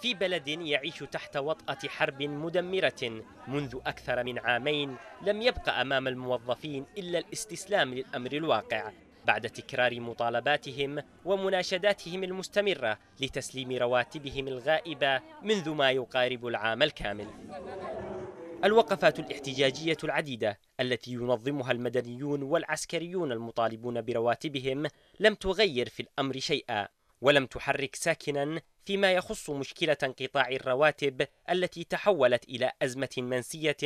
في بلد يعيش تحت وطأة حرب مدمرة منذ أكثر من عامين لم يبقى أمام الموظفين إلا الاستسلام للأمر الواقع بعد تكرار مطالباتهم ومناشداتهم المستمرة لتسليم رواتبهم الغائبة منذ ما يقارب العام الكامل الوقفات الاحتجاجية العديدة التي ينظمها المدنيون والعسكريون المطالبون برواتبهم لم تغير في الأمر شيئا ولم تحرك ساكنا فيما يخص مشكلة انقطاع الرواتب التي تحولت إلى أزمة منسية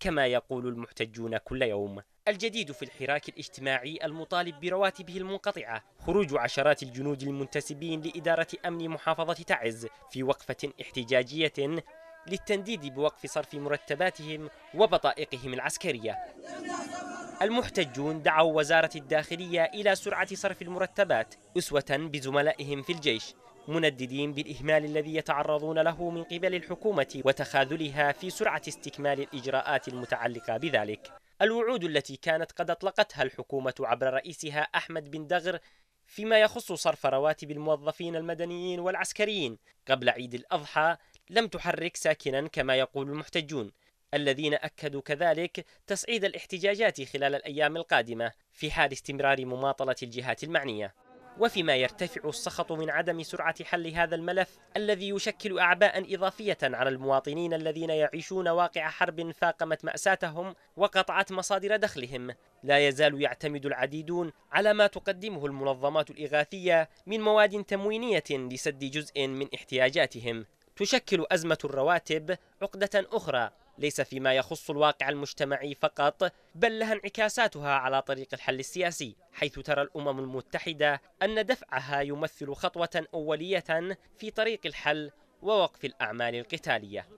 كما يقول المحتجون كل يوم. الجديد في الحراك الاجتماعي المطالب برواتبه المنقطعة خروج عشرات الجنود المنتسبين لإدارة أمن محافظة تعز في وقفة احتجاجية للتنديد بوقف صرف مرتباتهم وبطائقهم العسكرية المحتجون دعوا وزارة الداخلية إلى سرعة صرف المرتبات أسوة بزملائهم في الجيش منددين بالإهمال الذي يتعرضون له من قبل الحكومة وتخاذلها في سرعة استكمال الإجراءات المتعلقة بذلك الوعود التي كانت قد أطلقتها الحكومة عبر رئيسها أحمد بن دغر فيما يخص صرف رواتب الموظفين المدنيين والعسكريين قبل عيد الأضحى لم تحرك ساكنا كما يقول المحتجون الذين أكدوا كذلك تصعيد الاحتجاجات خلال الأيام القادمة في حال استمرار مماطلة الجهات المعنية وفيما يرتفع السخط من عدم سرعة حل هذا الملف الذي يشكل أعباء إضافية على المواطنين الذين يعيشون واقع حرب فاقمت مأساتهم وقطعت مصادر دخلهم لا يزال يعتمد العديدون على ما تقدمه المنظمات الإغاثية من مواد تموينية لسد جزء من احتياجاتهم تشكل أزمة الرواتب عقدة أخرى ليس فيما يخص الواقع المجتمعي فقط بل لها انعكاساتها على طريق الحل السياسي حيث ترى الامم المتحده ان دفعها يمثل خطوه اوليه في طريق الحل ووقف الاعمال القتاليه